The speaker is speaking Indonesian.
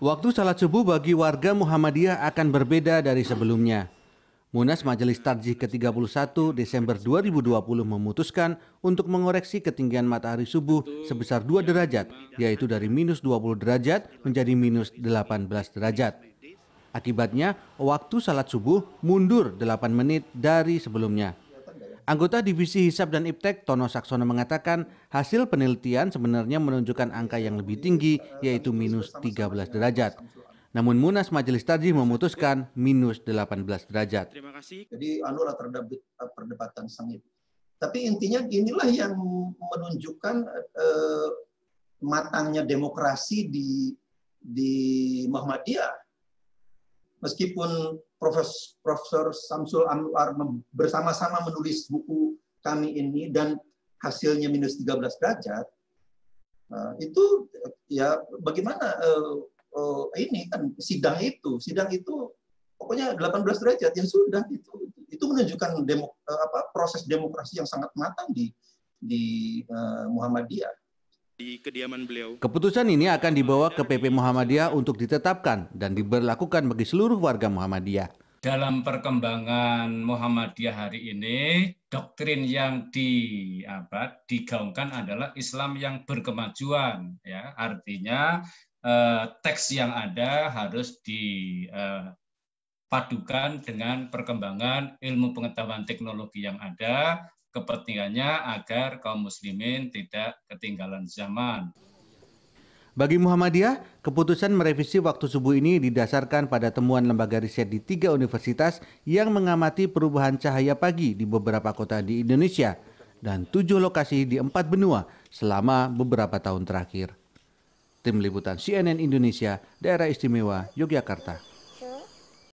Waktu salat subuh bagi warga Muhammadiyah akan berbeda dari sebelumnya. Munas Majelis Tarjih ke-31 Desember 2020 memutuskan untuk mengoreksi ketinggian matahari subuh sebesar 2 derajat, yaitu dari minus 20 derajat menjadi minus 18 derajat. Akibatnya, waktu salat subuh mundur 8 menit dari sebelumnya. Anggota Divisi Hisab dan Iptek Tono Saksono mengatakan hasil penelitian sebenarnya menunjukkan angka yang lebih tinggi yaitu minus 13 derajat. Namun Munas Majelis Tadi memutuskan minus 18 derajat. Terima kasih. Jadi anulah terdapat perdebatan sengit. Tapi intinya inilah yang menunjukkan eh, matangnya demokrasi di di Muhammadiyah meskipun Profes, Profesor Samsul Anwar bersama-sama menulis buku kami ini dan hasilnya minus 13 derajat, eh, itu ya bagaimana eh, eh, ini kan sidang itu, sidang itu pokoknya 18 derajat yang sudah itu itu menunjukkan demo, apa, proses demokrasi yang sangat matang di di Muhammadiyah di kediaman beliau. Keputusan ini akan dibawa ke PP Muhammadiyah untuk ditetapkan dan diberlakukan bagi seluruh warga Muhammadiyah. Dalam perkembangan Muhammadiyah hari ini, doktrin yang di apa, digaungkan adalah Islam yang berkemajuan, ya. Artinya eh, teks yang ada harus dipadukan eh, dengan perkembangan ilmu pengetahuan teknologi yang ada kepentingannya agar kaum muslimin tidak ketinggalan zaman. Bagi Muhammadiyah, keputusan merevisi waktu subuh ini didasarkan pada temuan lembaga riset di tiga universitas yang mengamati perubahan cahaya pagi di beberapa kota di Indonesia dan tujuh lokasi di empat benua selama beberapa tahun terakhir. Tim Liputan CNN Indonesia, Daerah Istimewa, Yogyakarta.